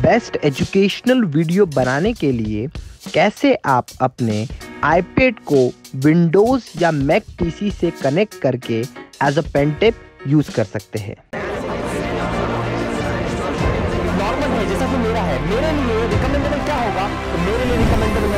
Best educational video बनाने के लिए कैसे आप अपने आईपैड को विंडोज़ या मैक पीसी से कनेक्ट करके as a pen tab use कर सकते हैं नॉर्मल है जैसा कि मेरा है मेरे लिए क्या होगा तो मेरे लिए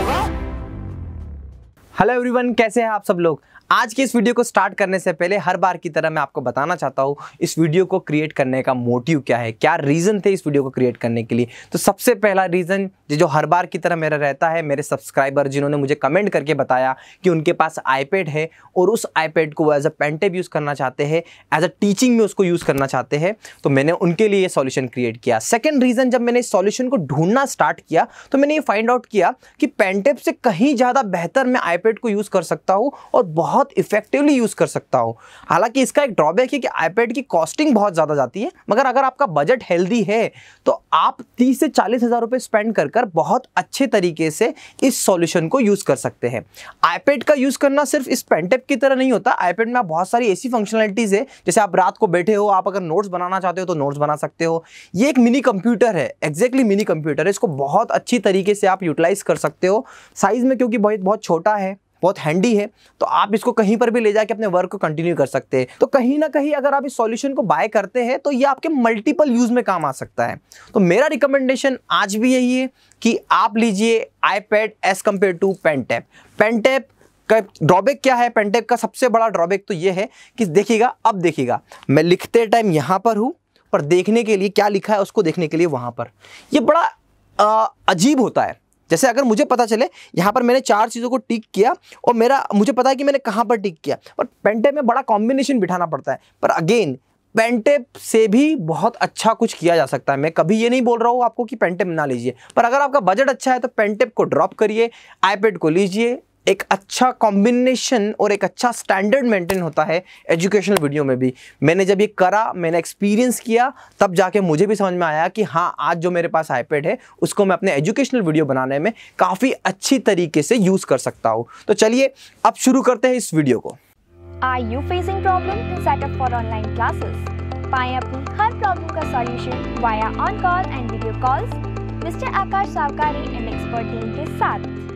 हेलो एवरीवन कैसे हैं आप सब लोग आज के इस वीडियो को स्टार्ट करने से पहले हर बार की तरह मैं आपको बताना चाहता हूँ इस वीडियो को क्रिएट करने का मोटिव क्या है क्या रीज़न थे इस वीडियो को क्रिएट करने के लिए तो सबसे पहला रीज़न जो हर बार की तरह मेरा रहता है मेरे सब्सक्राइबर जिन्होंने मुझे कमेंट करके बताया कि उनके पास आईपैड है और उस आईपैड को वो एज अ पेंटेप यूज़ करना चाहते हैं एज अ टीचिंग में उसको यूज़ करना चाहते हैं तो मैंने उनके लिए ये सॉल्यूशन क्रिएट किया सेकेंड रीज़न जब मैंने इस सॉल्यूशन को ढूंढना स्टार्ट किया तो मैंने ये फाइंड आउट किया कि पेंटेप से कहीं ज़्यादा बेहतर मैं आई आईपैड को यूज़ कर सकता हूँ और बहुत इफेक्टिवली यूज़ कर सकता हूँ हालांकि इसका एक ड्रॉबैक है कि आईपैड की कॉस्टिंग बहुत ज़्यादा जाती है मगर अगर आपका बजट हेल्दी है तो आप तीस से चालीस हज़ार रुपये स्पेंड कर कर बहुत अच्छे तरीके से इस सॉल्यूशन को यूज़ कर सकते हैं आईपैड का यूज़ करना सिर्फ इस पेनटेप की तरह नहीं होता आईपैड में बहुत सारी ऐसी फंक्शनलिटीज़ है जैसे आप रात को बैठे हो आप अगर नोट्स बनाना चाहते हो तो नोट्स बना सकते हो ये एक मिनी कंप्यूटर है एग्जैक्टली मिनी कंप्यूटर है इसको बहुत अच्छी तरीके से आप यूटिलाइज कर सकते हो साइज़ में क्योंकि बहुत बहुत छोटा है बहुत हैंडी है तो आप इसको कहीं पर भी ले जाके अपने वर्क को कंटिन्यू कर सकते हैं तो कहीं ना कहीं अगर आप इस सॉल्यूशन को बाय करते हैं तो ये आपके मल्टीपल यूज़ में काम आ सकता है तो मेरा रिकमेंडेशन आज भी यही है कि आप लीजिए iPad as compare to pen tab pen tab का ड्रॉबैक क्या है पेन टैप का सबसे बड़ा ड्रॉबैक तो ये है कि देखिएगा अब देखिएगा मैं लिखते टाइम यहाँ पर हूँ पर देखने के लिए क्या लिखा है उसको देखने के लिए वहाँ पर ये बड़ा आ, अजीब होता है जैसे अगर मुझे पता चले यहाँ पर मैंने चार चीज़ों को टिक किया और मेरा मुझे पता है कि मैंने कहाँ पर टिक किया और पेंटे में बड़ा कॉम्बिनेशन बिठाना पड़ता है पर अगेन पेंटे से भी बहुत अच्छा कुछ किया जा सकता है मैं कभी ये नहीं बोल रहा हूँ आपको कि पेंटेप ना लीजिए पर अगर आपका बजट अच्छा है तो पेंटेप को ड्रॉप करिए आईपेड को लीजिए एक अच्छा कॉम्बिनेशन और एक अच्छा स्टैंडर्ड मेंटेन होता है एजुकेशनल वीडियो में भी मैंने जब ये करा मैंने एक्सपीरियंस किया तब जाके मुझे भी समझ में आया कि हाँ आज जो मेरे पास आईपैड है उसको मैं अपने एजुकेशनल वीडियो बनाने में काफ़ी अच्छी तरीके से यूज़ कर सकता हूँ तो चलिए अब शुरू करते हैं इस वीडियो को Are you facing problem in setup for online classes? पाएं अपनी हर प्रॉब्लम का solution via on call and video calls mister Aakash Savkari and expert team के साथ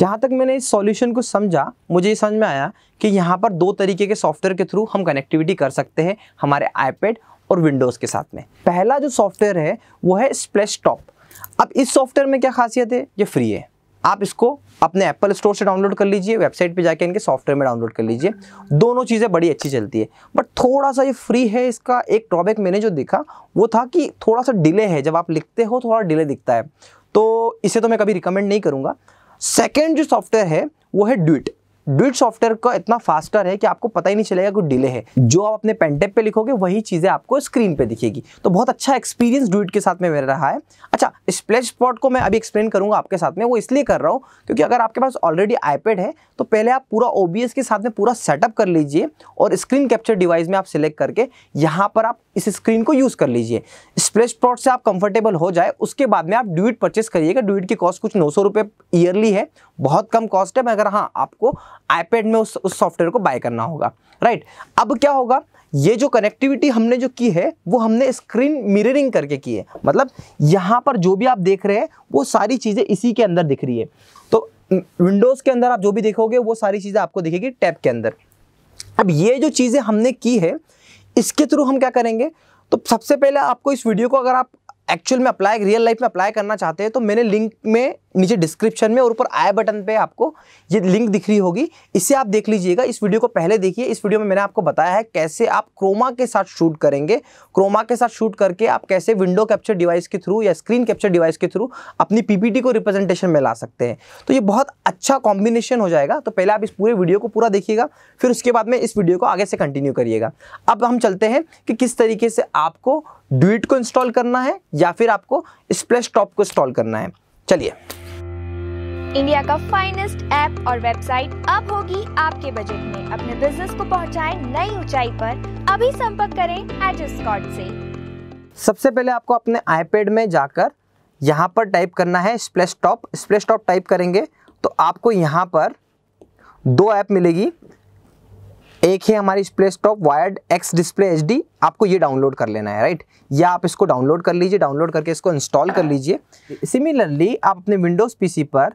जहाँ तक मैंने इस सॉल्यूशन को समझा मुझे ये समझ में आया कि यहाँ पर दो तरीके के सॉफ्टवेयर के थ्रू हम कनेक्टिविटी कर सकते हैं हमारे आईपैड और विंडोज़ के साथ में पहला जो सॉफ्टवेयर है वो है स्प्लेश टॉप अब इस सॉफ्टवेयर में क्या खासियत है ये फ्री है आप इसको अपने एप्पल स्टोर से डाउनलोड कर लीजिए वेबसाइट पे जाके इनके सॉफ्टवेयर में डाउनलोड कर लीजिए दोनों चीज़ें बड़ी अच्छी चलती है बट थोड़ा सा ये फ्री है इसका एक ड्रॉबैक मैंने जो देखा वो था कि थोड़ा सा डिले है जब आप लिखते हो थोड़ा डिले दिखता है तो इसे तो मैं कभी रिकमेंड नहीं करूँगा सेकेंड जो सॉफ्टवेयर है वो है ड्यूट ड्यूट सॉफ्टवेयर का इतना फास्टर है कि आपको पता ही नहीं चलेगा कोई डिले है जो आप अपने पेनटेप पे लिखोगे वही चीज़ें आपको स्क्रीन पे दिखेगी तो बहुत अच्छा एक्सपीरियंस ड्यूट के साथ में मेरा रहा है अच्छा स्प्लेश स्पॉट को मैं अभी एक्सप्लेन करूंगा आपके साथ में वो इसलिए कर रहा हूँ क्योंकि अगर आपके पास ऑलरेडी आईपैड है तो पहले आप पूरा ओ के साथ में पूरा सेटअप कर लीजिए और स्क्रीन कैप्चर डिवाइस में आप सिलेक्ट करके यहाँ पर आप इस स्क्रीन को यूज़ कर लीजिए स्प्लेश स्पॉट से आप कंफर्टेबल हो जाए उसके बाद में आप ड्यूट परचेस करिएगा ड्यूट की कॉस्ट कुछ नौ सौ ईयरली है बहुत कम कॉस्ट है मगर हाँ आपको आईपैड में उस सॉफ्टवेयर को बाय करना होगा राइट अब क्या होगा ये जो कनेक्टिविटी हमने जो की है वो हमने स्क्रीन मिररिंग करके की है मतलब यहाँ पर जो भी आप देख रहे हैं वो सारी चीज़ें इसी के अंदर दिख रही है तो विंडोज़ के अंदर आप जो भी देखोगे वो सारी चीज़ें आपको दिखेगी टैब के अंदर अब ये जो चीज़ें हमने की है इसके थ्रू हम क्या करेंगे तो सबसे पहले आपको इस वीडियो को अगर आप एक्चुअल में अप्लाई रियल लाइफ में अप्लाई करना चाहते हैं तो मैंने लिंक में नीचे डिस्क्रिप्शन में और ऊपर आई बटन पे आपको ये लिंक दिख रही होगी इसे आप देख लीजिएगा इस वीडियो को पहले देखिए इस वीडियो में मैंने आपको बताया है कैसे आप क्रोमा के साथ शूट करेंगे क्रोमा के साथ शूट करके आप कैसे विंडो कैप्चर डिवाइस के थ्रू या स्क्रीन कैप्चर डिवाइस के थ्रू अपनी पीपीटी को रिप्रेजेंटेशन में ला सकते हैं तो ये बहुत अच्छा कॉम्बिनेशन हो जाएगा तो पहले आप इस पूरे वीडियो को पूरा देखिएगा फिर उसके बाद में इस वीडियो को आगे से कंटिन्यू करिएगा अब हम चलते हैं कि किस तरीके से आपको ड्यूट को इंस्टॉल करना है या फिर आपको स्प्लैश टॉप को इंस्टॉल करना है चलिए इंडिया का फाइनेस्ट ऐप और वेबसाइट अब होगी आपके बजट में अपने बिजनेस को पहुंचाएं नई ऊंचाई पर अभी संपर्क करें एजस्कॉट से सबसे पहले आपको अपने आईपैड में जाकर यहां पर टाइप करना है Splashtop Splashtop type करेंगे तो आपको यहां पर दो ऐप मिलेगी एक है हमारी display stop wired X display H आपको ये डाउनलोड कर लेना है राइट या आप इसको डाउनलोड कर लीजिए डाउनलोड करके इसको इंस्टॉल कर लीजिए सिमिलरली आप अपने विंडोज़ पीसी पर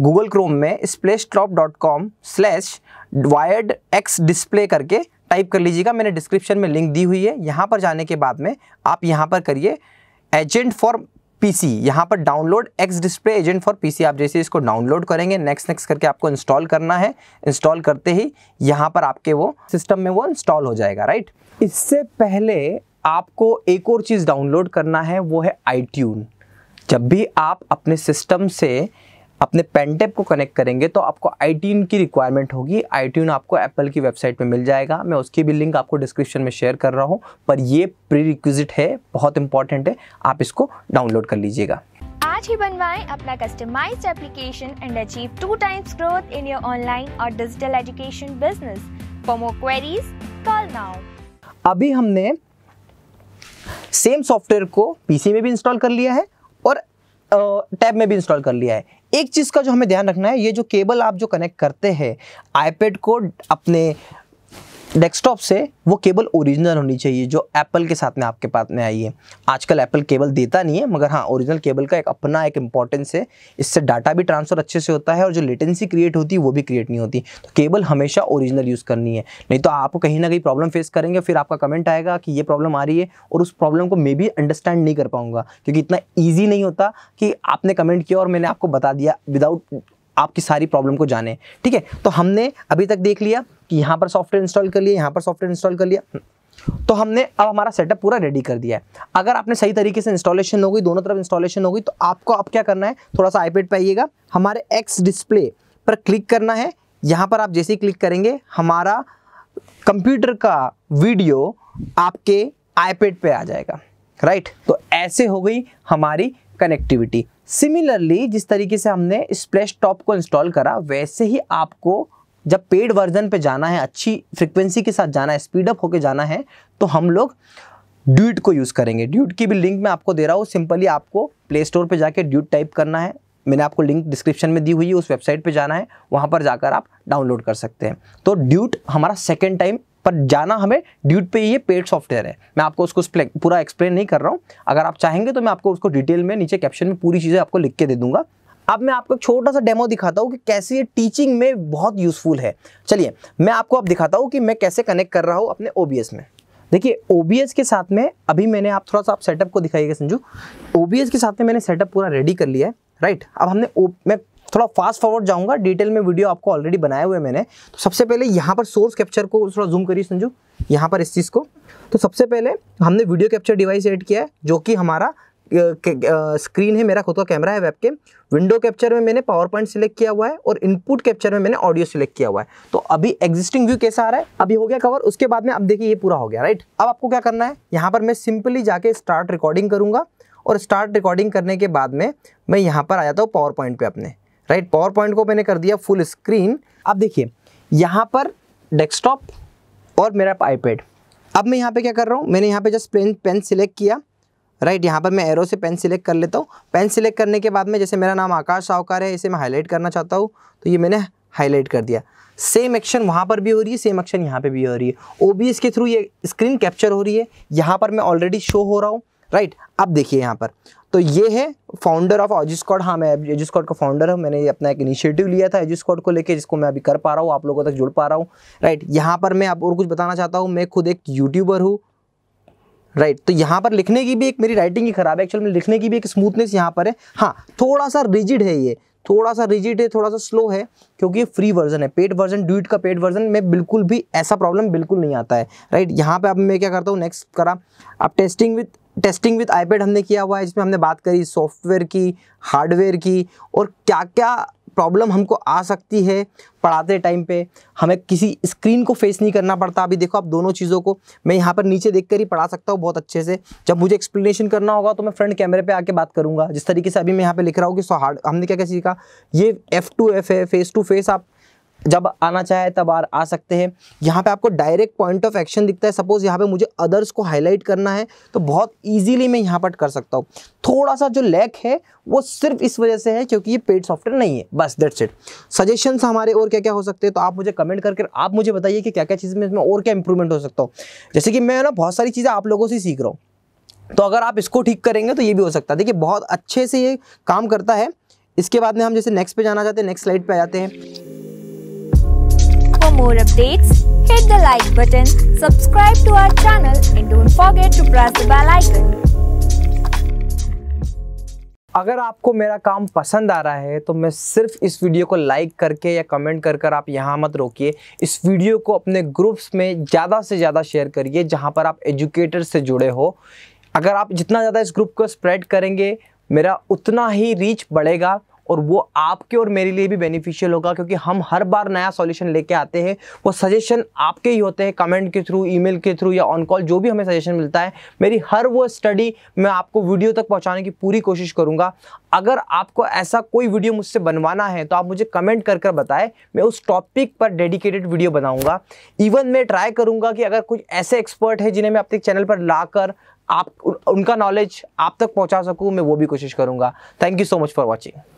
गूगल क्रोम में Splashtop dot com slash wired X display करके टाइप कर लीजिएगा मैंने डिस्क्रिप्शन में लिंक दी हुई है यहाँ पर जाने के बाद में आप यहाँ पर करिए एजेंट फॉर पीसी यहाँ पर download X display agent for PC आप जैसे इसको डाउनलोड करेंगे नेक्स्ट नेक्स्ट करके आपको इंस्टॉल करना है इंस्टॉल करते ही यहाँ पर आपके वो सिस्टम में वो इंस्टॉल हो जाएगा राइट इससे पहले आपको एक और चीज़ डाउनलोड करना है वो है आई जब भी आप अपने सिस्टम से अपने पेनटेप को कनेक्ट करेंगे तो आपको आई की रिक्वायरमेंट होगी आई आपको एप्पल की वेबसाइट में मिल जाएगा मैं उसकी भी लिंक आपको डिस्क्रिप्शन में शेयर कर रहा हूँ पर ये प्री है बहुत इंपॉर्टेंट है आप इसको डाउनलोड कर लीजिएगा आज ही बनवाएं अपना customized application and achieve two times growth in your online और digital education business for more queries call now अभी हमने सेम सॉफ्टवेयर को पीसी में भी इंस्टॉल कर लिया है और टैब में भी इंस्टॉल कर लिया है एक चीज़ का जो हमें ध्यान रखना है ये जो केबल आप जो कनेक्ट करते हैं आईपैड को अपने डेस्कटॉप से वो केबल ओरिजिनल होनी चाहिए जो एप्पल के साथ में आपके पास में आई है आजकल एप्पल केबल देता नहीं है मगर हाँ ओरिजिनल केबल का एक अपना एक इंपॉर्टेंस है इससे डाटा भी ट्रांसफ़र अच्छे से होता है और जो लेटेंसी क्रिएट होती है वो भी क्रिएट नहीं होती तो केबल हमेशा ओरिजिनल यूज़ करनी है नहीं तो आप कहीं ना कहीं प्रॉब्लम फेस करेंगे फिर आपका कमेंट आएगा कि ये प्रॉब्लम आ रही है और उस प्रॉब्लम को मैं भी अंडरस्टैंड नहीं कर पाऊँगा क्योंकि इतना ईजी नहीं होता कि आपने कमेंट किया और मैंने आपको बता दिया विदाउट आपकी सारी प्रॉब्लम को जाने ठीक है तो हमने अभी तक देख लिया कि यहाँ पर सॉफ्टवेयर इंस्टॉल कर लिया यहाँ पर सॉफ्टवेयर इंस्टॉल कर लिया तो हमने अब हमारा सेटअप पूरा रेडी कर दिया है अगर आपने सही तरीके से इंस्टॉलेशन हो गई दोनों तरफ इंस्टॉलेशन हो गई तो आपको अब क्या करना है थोड़ा सा आईपेड पर आइएगा हमारे एक्स डिस्प्ले पर क्लिक करना है यहाँ पर आप जैसे ही क्लिक करेंगे हमारा कंप्यूटर का वीडियो आपके आईपेड पे आ जाएगा राइट तो ऐसे हो गई हमारी कनेक्टिविटी सिमिलरली जिस तरीके से हमने स्प्लैश टॉप को इंस्टॉल करा वैसे ही आपको जब पेड वर्जन पे जाना है अच्छी फ्रिक्वेंसी के साथ जाना है स्पीड अप होके जाना है तो हम लोग ड्यूट को यूज़ करेंगे ड्यूट की भी लिंक मैं आपको दे रहा हूँ सिंपली आपको प्ले स्टोर पर जाके ड्यूट टाइप करना है मैंने आपको लिंक डिस्क्रिप्शन में दी हुई है उस वेबसाइट पे जाना है वहाँ पर जाकर आप डाउनलोड कर सकते हैं तो ड्यूट हमारा सेकेंड टाइम पर जाना हमें ड्यूट पे ये पेड सॉफ्टवेयर है मैं आपको उसको पूरा एक्सप्लेन नहीं कर रहा हूँ अगर आप चाहेंगे तो मैं आपको उसको डिटेल में नीचे कैप्शन में पूरी चीज़ें आपको लिख के दे दूंगा अब मैं आपको छोटा सा डेमो दिखाता हूँ कि कैसे ये टीचिंग में बहुत यूज़फुल है चलिए मैं आपको अब दिखाता हूँ कि मैं कैसे कनेक्ट कर रहा हूँ अपने ओ में देखिए ओ के साथ में अभी मैंने आप थोड़ा सा आप सेटअप को दिखाइएगा संजू ओ के साथ में मैंने सेटअप पूरा रेडी कर लिया है राइट अब हमने मैं थोड़ा फास्ट फॉरवर्ड जाऊंगा डिटेल में वीडियो आपको ऑलरेडी बनाए हुए मैंने तो सबसे पहले यहाँ पर सोर्स कैप्चर को थोड़ा जूम करिए संजू यहाँ पर इस चीज़ को तो सबसे पहले हमने वीडियो कैप्चर डिवाइस एड किया है जो कि हमारा स्क्रीन है मेरा खुद का कैमरा है वेब के विंडो कैप्चर में मैंने पावर पॉइंट सिलेक्ट किया हुआ है और इनपुट कैप्चर में मैंने ऑडियो सिलेक्ट किया हुआ है तो अभी एग्जिस्टिंग व्यू कैसा आ रहा है अभी हो गया कवर उसके बाद में अब देखिए ये पूरा हो गया राइट अब आपको क्या करना है यहाँ पर मैं सिंपली जाके स्टार्ट रिकॉर्डिंग करूँगा और स्टार्ट रिकॉर्डिंग करने के बाद में मैं यहाँ पर आ जाता हूँ पावर पॉइंट पर अपने राइट पावर पॉइंट को मैंने कर दिया फुल स्क्रीन अब देखिए यहाँ पर डेस्कटॉप और मेरा आईपैड अब मैं यहाँ पे क्या कर रहा हूँ मैंने यहाँ पे जस्ट पेन पेन सिलेक्ट किया राइट यहाँ पर मैं एरो से पेन सिलेक्ट कर लेता हूँ पेन सिलेक्ट करने के बाद में जैसे मेरा नाम आकाश साहूकार है इसे मैं हाईलाइट करना चाहता हूँ तो ये मैंने हाईलाइट कर दिया सेम एक्शन वहाँ पर भी हो रही है सेम एक्शन यहाँ पर भी हो रही है ओ के थ्रू ये स्क्रीन कैप्चर हो रही है यहाँ पर मैं ऑलरेडी शो हो रहा हूँ राइट अब देखिए यहाँ पर तो ये है फाउंडर ऑफ एजिस्कॉड हाँ मैं एजिस्कॉड का फाउंडर हूँ मैंने अपना एक इनिशिएटिव लिया था एजिस्कॉड को लेके जिसको मैं अभी कर पा रहा हूँ आप लोगों तक जुड़ पा रहा हूँ राइट यहाँ पर मैं आप और कुछ बताना चाहता हूँ मैं खुद एक यूट्यूबर हूँ राइट तो यहाँ पर लिखने की भी एक मेरी राइटिंग ही खराब है एक्चुअल में लिखने की भी एक स्मूथनेस यहाँ पर है हाँ थोड़ा सा रिजिड है ये थोड़ा सा रिजिट है थोड़ा सा स्लो है क्योंकि ये फ्री वर्जन है पेड वर्जन ड्यूट का पेड वर्जन में बिल्कुल भी ऐसा प्रॉब्लम बिल्कुल नहीं आता है राइट यहाँ पे अब मैं क्या करता हूँ नेक्स्ट करा अब testing with testing with iPad हमने किया हुआ है जिसमें हमने बात करी सॉफ्टवेयर की हार्डवेयर की और क्या क्या प्रॉब्लम हमको आ सकती है पढ़ाते टाइम पे हमें किसी स्क्रीन को फेस नहीं करना पड़ता अभी देखो आप दोनों चीज़ों को मैं यहाँ पर नीचे देख कर ही पढ़ा सकता हूँ बहुत अच्छे से जब मुझे एक्सप्लेनेशन करना होगा तो मैं फ्रंट कैमरे पे आके बात करूँगा जिस तरीके से अभी मैं यहाँ पे लिख रहा हूँ कि सो हार्ड हमने क्या क्या सीखा ये एफ़ टू एफ है फेस टू फेस आप जब आना चाहे तब आ, आ सकते हैं यहाँ पे आपको डायरेक्ट पॉइंट ऑफ एक्शन दिखता है सपोज़ यहाँ पे मुझे अदर्स को हाईलाइट करना है तो बहुत इजीली मैं यहाँ पर कर सकता हूँ थोड़ा सा जो लैक है वो सिर्फ इस वजह से है क्योंकि ये पेड सॉफ्टवेयर नहीं है बस दैट्स इट सजेशंस हमारे और क्या क्या हो सकते हैं तो आप मुझे कमेंट करके आप मुझे बताइए कि क्या क्या चीज़ में इसमें और क्या इंप्रूवमेंट हो सकता हूँ जैसे कि मैं ना बहुत सारी चीज़ें आप लोगों से सीख रहा हूँ तो अगर आप इसको ठीक करेंगे तो ये भी हो सकता है देखिए बहुत अच्छे से ये काम करता है इसके बाद में हम जैसे नेक्स्ट पे जाना चाहते हैं नेक्स्ट स्लाइड पे आ जाते हैं For more updates, hit the like button, subscribe to our channel and don't forget to press the bell icon. अगर आपको मेरा काम पसंद आ रहा है तो मैं सिर्फ इस वीडियो को लाइक करके या कमेंट कर कर आप यहाँ मत रोकिए इस वीडियो को अपने ग्रुप्स में ज़्यादा से ज़्यादा शेयर करिए जहाँ पर आप एजुकेटर से जुड़े हो अगर आप जितना ज़्यादा इस ग्रुप को स्प्रेड करेंगे मेरा उतना ही रीच बढ़ेगा और वो आपके और मेरे लिए भी बेनिफिशियल होगा क्योंकि हम हर बार नया सॉल्यूशन लेके आते हैं वो सजेशन आपके ही होते हैं कमेंट के थ्रू ईमेल के थ्रू या ऑन कॉल जो भी हमें सजेशन मिलता है मेरी हर वो स्टडी मैं आपको वीडियो तक पहुँचाने की पूरी कोशिश करूँगा अगर आपको ऐसा कोई वीडियो मुझसे बनवाना है तो आप मुझे कमेंट कर कर बताएं मैं उस टॉपिक पर डेडिकेटेड वीडियो बनाऊंगा इवन मैं ट्राई करूंगा कि अगर कुछ ऐसे एक्सपर्ट है जिन्हें मैं अपने चैनल पर लाकर आप उनका नॉलेज आप तक पहुंचा सकूं मैं वो भी कोशिश करूंगा thank you so much for watching